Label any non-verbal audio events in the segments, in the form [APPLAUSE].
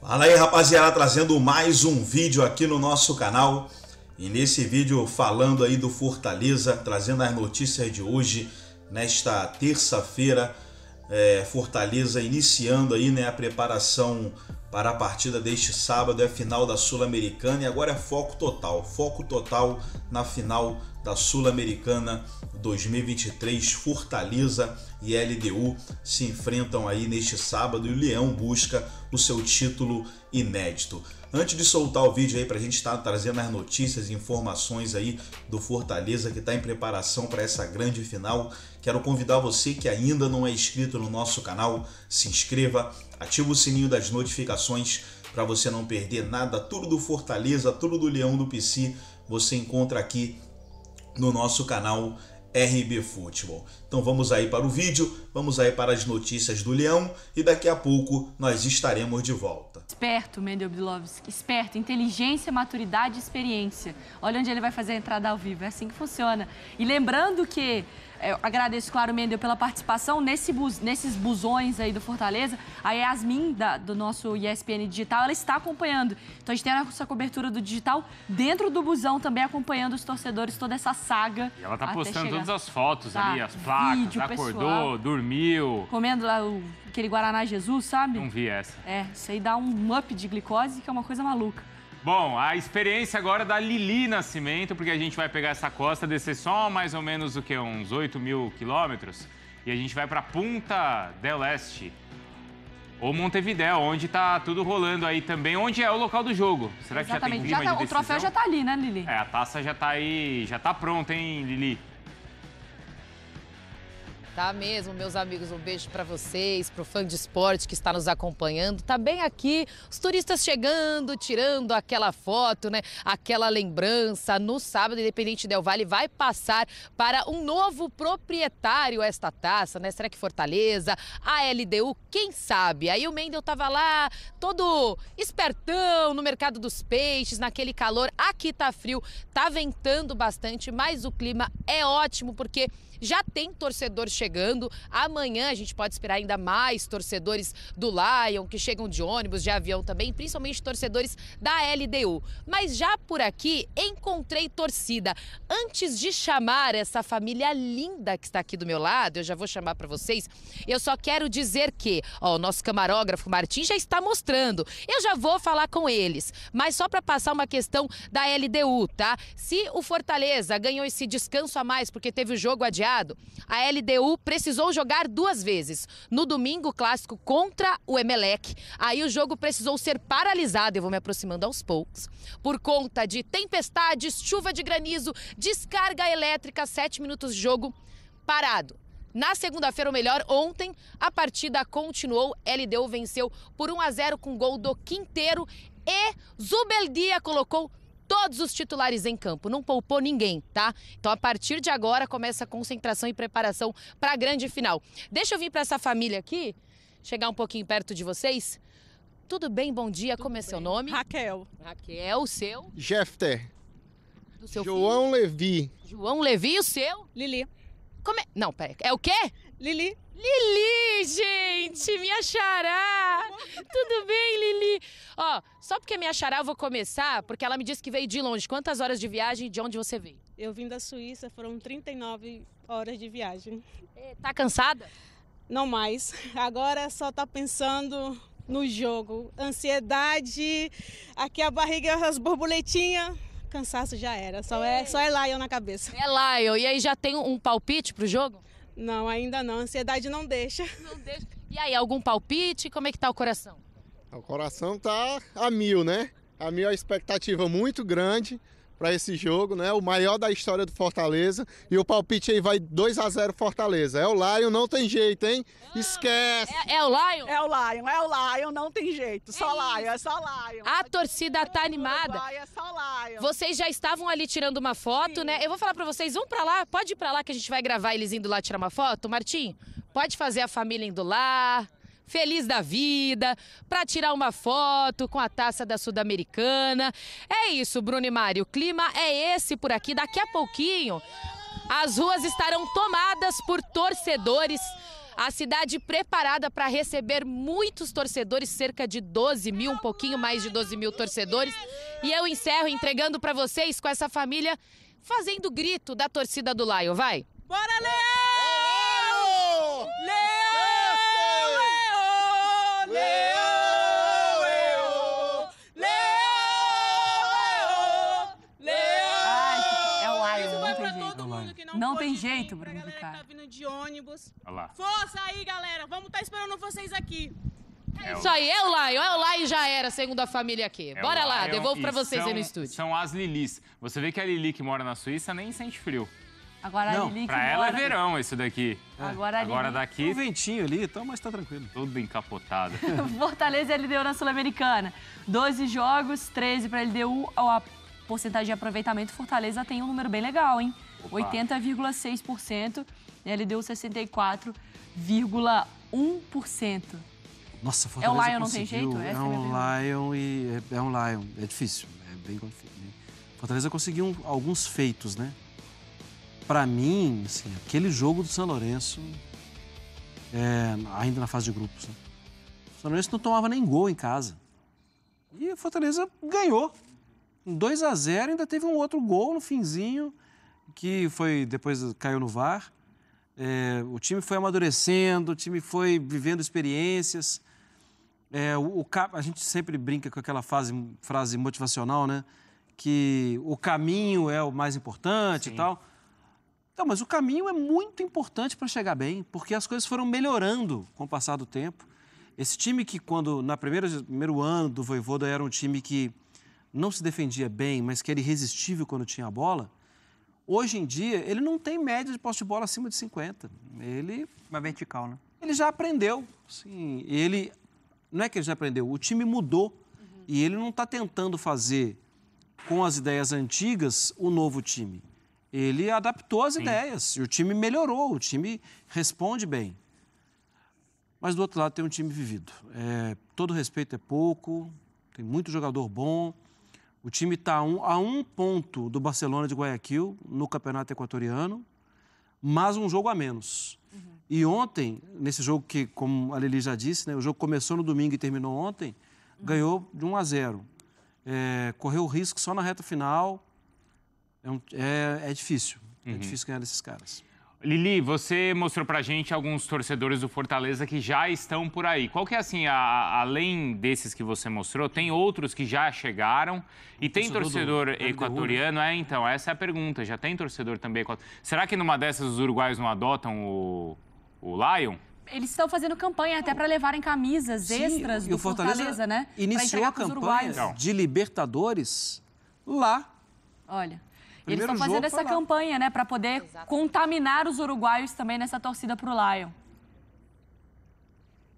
Fala aí rapaziada, trazendo mais um vídeo aqui no nosso canal e nesse vídeo falando aí do Fortaleza, trazendo as notícias de hoje, nesta terça-feira, é, Fortaleza iniciando aí né, a preparação para a partida deste sábado, é a final da Sul-Americana e agora é foco total, foco total na final da Sul-Americana 2023, Fortaleza e LDU se enfrentam aí neste sábado e o Leão busca o seu título inédito. Antes de soltar o vídeo aí para a gente estar tá trazendo as notícias e informações aí do Fortaleza que está em preparação para essa grande final, quero convidar você que ainda não é inscrito no nosso canal, se inscreva, Ativa o sininho das notificações para você não perder nada. Tudo do Fortaleza, tudo do Leão do PC, você encontra aqui no nosso canal RB Futebol. Então vamos aí para o vídeo, vamos aí para as notícias do leão e daqui a pouco nós estaremos de volta. Esperto, Mendel esperto, inteligência, maturidade e experiência. Olha onde ele vai fazer a entrada ao vivo, é assim que funciona. E lembrando que é, eu agradeço, claro, Mendel, pela participação nesse bus, nesses busões aí do Fortaleza. A Yasmin, da, do nosso ESPN Digital, ela está acompanhando. Então a gente tem a nossa cobertura do digital dentro do busão também, acompanhando os torcedores, toda essa saga. E ela está postando chegar. todas as fotos tá. ali, as placas vídeo, acordou, pessoal, dormiu. Comendo lá o, aquele Guaraná Jesus, sabe? Não vi essa. É, isso aí dá um up de glicose, que é uma coisa maluca. Bom, a experiência agora é da Lili Nascimento, porque a gente vai pegar essa costa, descer só mais ou menos o que? Uns 8 mil quilômetros. E a gente vai para Punta del Este, ou Montevidéu, onde tá tudo rolando aí também, onde é o local do jogo. Será Exatamente. que já tem clima já tá, de decisão? O troféu já tá ali, né, Lili? É, a taça já tá aí, já tá pronta, hein, Lili? Tá mesmo, meus amigos, um beijo para vocês, pro fã de esporte que está nos acompanhando. Tá bem aqui, os turistas chegando, tirando aquela foto, né? Aquela lembrança. No sábado, Independente Del Vale vai passar para um novo proprietário esta taça, né? Será que Fortaleza, a LDU, quem sabe? Aí o Mendel tava lá, todo espertão no mercado dos peixes, naquele calor. Aqui tá frio, tá ventando bastante, mas o clima é ótimo porque já tem torcedor chegando. Amanhã a gente pode esperar ainda mais torcedores do Lion que chegam de ônibus, de avião também, principalmente torcedores da LDU. Mas já por aqui encontrei torcida. Antes de chamar essa família linda que está aqui do meu lado, eu já vou chamar para vocês. Eu só quero dizer que, ó, o nosso camarógrafo Martim já está mostrando. Eu já vou falar com eles, mas só para passar uma questão da LDU, tá? Se o Fortaleza ganhou esse descanso a mais porque teve o jogo adiado a LDU precisou jogar duas vezes. No domingo, clássico contra o Emelec. Aí o jogo precisou ser paralisado, eu vou me aproximando aos poucos, por conta de tempestades, chuva de granizo, descarga elétrica, sete minutos de jogo parado. Na segunda-feira, ou melhor, ontem, a partida continuou. LDU venceu por 1 a 0 com gol do Quinteiro e Zubeldia colocou todos os titulares em campo, não poupou ninguém, tá? Então a partir de agora começa a concentração e preparação para a grande final. Deixa eu vir para essa família aqui, chegar um pouquinho perto de vocês. Tudo bem? Bom dia. Tudo Como é seu nome? Raquel. Raquel, o seu? Jefter. Do seu João filho? Levi. João Levi o seu? Lili. Como é? Não, peraí. É o quê? Lili. Lili, gente! Minha xará! Tudo bem, Lili? Ó, só porque minha xará eu vou começar, porque ela me disse que veio de longe. Quantas horas de viagem de onde você veio? Eu vim da Suíça, foram 39 horas de viagem. Tá cansada? Não mais. Agora só tá pensando no jogo. Ansiedade, aqui a barriga, as borboletinhas cansaço já era. Só é, é, só é Lion na cabeça. É Lion. E aí já tem um palpite pro jogo? Não, ainda não. ansiedade não deixa. Não deixa. E aí, algum palpite? Como é que tá o coração? O coração tá a mil, né? A mil é uma expectativa muito grande para esse jogo, né? O maior da história do Fortaleza. E o palpite aí vai 2 a 0 Fortaleza. É o Lion, não tem jeito, hein? Esquece. É, é, o Lion? É o Lion, é o Lion, não tem jeito. Só é Lion, é só Lion. A torcida tá é animada. Uruguai, é só Lion. Vocês já estavam ali tirando uma foto, Sim. né? Eu vou falar para vocês, vão para lá, pode ir para lá que a gente vai gravar eles indo lá tirar uma foto, Martim. Pode fazer a família indo lá feliz da vida, para tirar uma foto com a taça da Sudamericana. É isso, Bruno e Mário. O clima é esse por aqui. Daqui a pouquinho, as ruas estarão tomadas por torcedores. A cidade preparada para receber muitos torcedores, cerca de 12 mil, um pouquinho mais de 12 mil torcedores. E eu encerro entregando para vocês com essa família fazendo grito da torcida do Laio. Vai! Bora, Leão! Não tem jeito, vir, Bruno Vicar. Tá vindo de ônibus. Olha lá. Força aí, galera. Vamos estar tá esperando vocês aqui. É, isso aí, é o Lion, é o Lion e já era, segundo a família aqui. É Bora lá, devolvo pra vocês são, aí no estúdio. São as Lilis. Você vê que a Lili que mora na Suíça nem sente frio. Agora Não, a Lili que pra mora... ela é verão isso daqui. É. Agora, Agora daqui... Tem um ventinho ali, então, mas tá tranquilo. Tudo encapotado. [LAUGHS] Fortaleza e é LDU na Sul-Americana. 12 jogos, 13 pra LDU. A porcentagem de aproveitamento, Fortaleza tem um número bem legal, hein? 80,6%. Né? Ele deu 64,1%. Nossa, Fortaleza É um Lion, não tem jeito? é, é um Lion e... É, é um Lion. É difícil. É bem difícil. Né? Fortaleza conseguiu um, alguns feitos, né? Para mim, assim, aquele jogo do São Lourenço, é, ainda na fase de grupos, né? o São Lourenço não tomava nem gol em casa. E o Fortaleza ganhou. 2 a 0 ainda teve um outro gol no finzinho que foi depois caiu no VAR. É, o time foi amadurecendo, o time foi vivendo experiências. É, o, o, a gente sempre brinca com aquela fase, frase motivacional, né? Que o caminho é o mais importante Sim. e tal. Não, mas o caminho é muito importante para chegar bem, porque as coisas foram melhorando com o passar do tempo. Esse time que, quando, na primeira primeiro ano do Voivoda, era um time que não se defendia bem, mas que era irresistível quando tinha a bola, hoje em dia, ele não tem média de posse de bola acima de 50. Ele. Uma vertical, né? Ele já aprendeu. Sim, ele. Não é que ele já aprendeu, o time mudou. Uhum. E ele não está tentando fazer com as ideias antigas o novo time. Ele adaptou as Sim. ideias e o time melhorou, o time responde bem. Mas do outro lado tem um time vivido. É, todo respeito é pouco, tem muito jogador bom, o time está um, a um ponto do Barcelona de Guayaquil no Campeonato Equatoriano, mas um jogo a menos. Uhum. E ontem, nesse jogo que, como a Lili já disse, né, o jogo começou no domingo e terminou ontem, uhum. ganhou de 1 a 0. É, correu o risco só na reta final. É, um, é, é difícil. É uhum. É difícil ganhar desses caras. Lili, você mostrou pra gente alguns torcedores do Fortaleza que já estão por aí. Qual que é assim, a, além desses que você mostrou, tem outros que já chegaram e tem torcedor, torcedor equatoriano? É, então, essa é a pergunta. Já tem torcedor também equatoriano. Será que numa dessas os uruguaios não adotam o, o Lion? Eles estão fazendo campanha até para levarem camisas Sim, extras do Fortaleza, Fortaleza né? Iniciou a campanha então. de Libertadores lá. Olha. Primeiro eles estão fazendo essa campanha, né, para poder Exatamente. contaminar os uruguaios também nessa torcida para o Lion.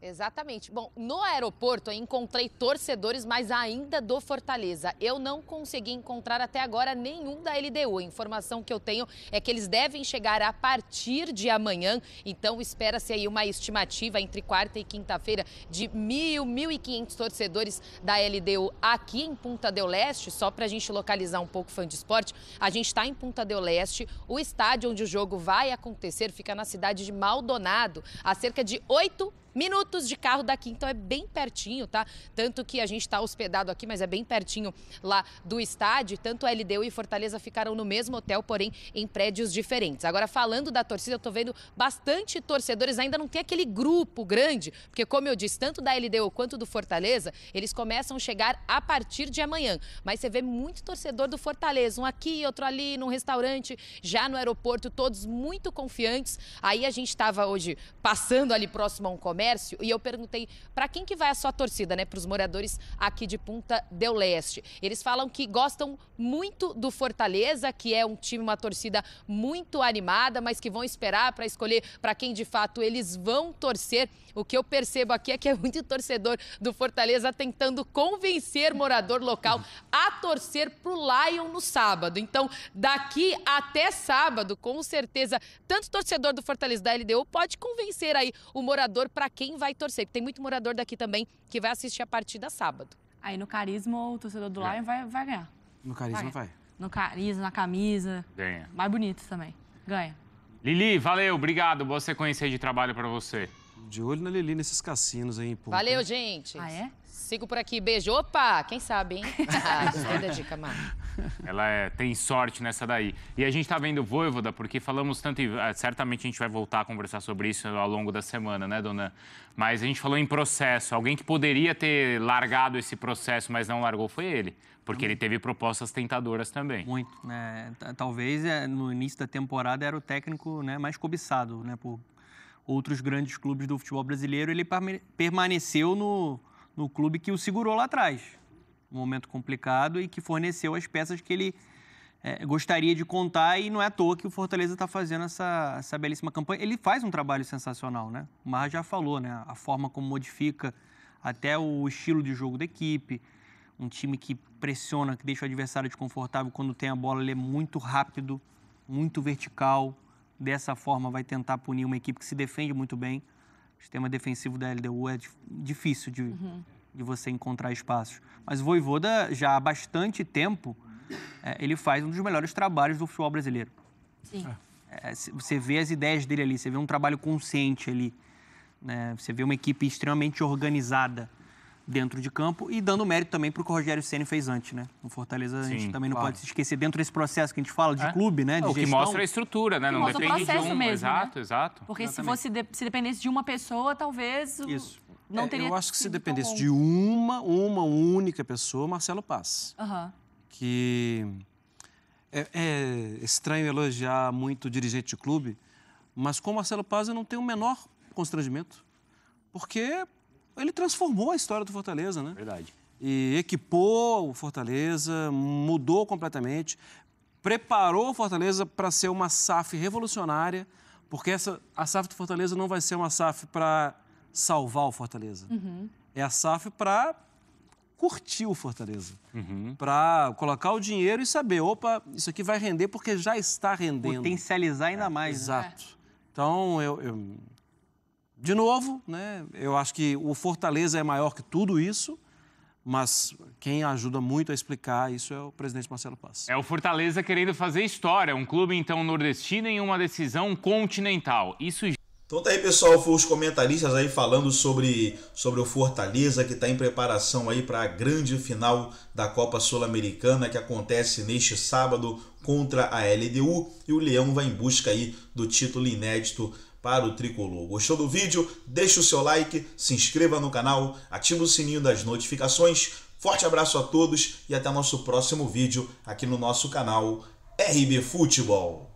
Exatamente. Bom, no aeroporto eu encontrei torcedores, mas ainda do Fortaleza. Eu não consegui encontrar até agora nenhum da LDU. A informação que eu tenho é que eles devem chegar a partir de amanhã. Então espera-se aí uma estimativa entre quarta e quinta-feira de mil, mil e quinhentos torcedores da LDU aqui em Punta del Leste. Só para a gente localizar um pouco fã de esporte, a gente está em Punta del Leste. O estádio onde o jogo vai acontecer fica na cidade de Maldonado, a cerca de oito minutos de carro daqui, então é bem pertinho, tá? Tanto que a gente está hospedado aqui, mas é bem pertinho lá do estádio. Tanto a LDU e Fortaleza ficaram no mesmo hotel, porém em prédios diferentes. Agora, falando da torcida, eu tô vendo bastante torcedores, ainda não tem aquele grupo grande, porque como eu disse, tanto da LDU quanto do Fortaleza, eles começam a chegar a partir de amanhã. Mas você vê muito torcedor do Fortaleza, um aqui, outro ali, num restaurante, já no aeroporto, todos muito confiantes. Aí a gente estava hoje passando ali próximo a um comércio comércio e eu perguntei para quem que vai a sua torcida, né? Para os moradores aqui de Punta del Leste. Eles falam que gostam muito do Fortaleza, que é um time, uma torcida muito animada, mas que vão esperar para escolher para quem de fato eles vão torcer. O que eu percebo aqui é que é muito torcedor do Fortaleza tentando convencer morador local a torcer pro Lion no sábado. Então, daqui até sábado, com certeza, tanto torcedor do Fortaleza da LDU pode convencer aí o morador para quem vai torcer. Tem muito morador daqui também que vai assistir a partida sábado. Aí no carisma, o torcedor do é. Lion vai, vai ganhar. No carisma vai. vai. No carisma, na camisa. Ganha. Mais bonito também. Ganha. Lili, valeu, obrigado. Boa sequência de trabalho para você. De olho na Lili, nesses cassinos aí. Pô. Valeu, gente. Ah, é? Sigo por aqui. Beijo. Opa, quem sabe, hein? [LAUGHS] Ah, da dica, Mar. Ela é, tem sorte nessa daí. E a gente tá vendo Voivoda, porque falamos tanto... E, ah, certamente a gente vai voltar a conversar sobre isso ao longo da semana, né, dona? Mas a gente falou em processo. Alguém que poderia ter largado esse processo, mas não largou, foi ele. Porque ele uhum. teve propostas tentadoras também. Muito. É, talvez é, no início da temporada era o técnico né, mais cobiçado né, por, outros grandes clubes do futebol brasileiro, ele permaneceu no, no clube que o segurou lá atrás, um momento complicado e que forneceu as peças que ele é, gostaria de contar e não é à toa que o Fortaleza está fazendo essa, essa belíssima campanha. Ele faz um trabalho sensacional, né? O Marra já falou, né? A forma como modifica até o estilo de jogo da equipe, um time que pressiona, que deixa o adversário desconfortável quando tem a bola, ele é muito rápido, muito vertical, dessa forma vai tentar punir uma equipe que se defende muito bem. O sistema defensivo da LDU é difícil de, uhum. de você encontrar espaços. Mas o Voivoda, já há bastante tempo, é, ele faz um dos melhores trabalhos do futebol brasileiro. Sim. É, é você vê as ideias dele ali, você vê um trabalho consciente ali. Né? Você vê uma equipe extremamente organizada dentro de campo e dando mérito também para o que o Rogério Ceni fez antes, né? No Fortaleza Sim, a gente também não claro. pode se esquecer dentro desse processo que a gente fala de é? clube, né? É, de o que gestão, mostra a estrutura, né? Não depende de um. Mesmo, né? exato, né? exato. Porque se fosse de, se dependesse de uma pessoa, talvez Isso. não é, teria. Eu acho que se dependesse de uma uma única pessoa, Marcelo Paz, uhum. que é, é estranho elogiar muito dirigente de clube, mas com Marcelo Paz eu não tenho o menor constrangimento, porque ele transformou a história do Fortaleza, né? Verdade. E equipou o Fortaleza, mudou completamente, preparou o Fortaleza para ser uma SAF revolucionária, porque essa, a SAF do Fortaleza não vai ser uma SAF para salvar o Fortaleza. Uhum. É a SAF para curtir o Fortaleza. Uhum. Para colocar o dinheiro e saber, opa, isso aqui vai render porque já está rendendo. Potencializar ainda é, mais. Né? Exato. Né? Então, eu, eu de novo, né, eu acho que o Fortaleza é maior que tudo isso, mas quem ajuda muito a explicar isso é o presidente Marcelo Paz. É o Fortaleza querendo fazer história, um clube então nordestino em uma decisão continental. Isso então tá aí, pessoal, os comentaristas aí falando sobre, sobre o Fortaleza que está em preparação aí para a grande final da Copa Sul-Americana que acontece neste sábado contra a LDU e o Leão vai em busca aí do título inédito para o tricolor. Gostou do vídeo? Deixe o seu like, se inscreva no canal, ative o sininho das notificações. Forte abraço a todos e até nosso próximo vídeo aqui no nosso canal RB Futebol.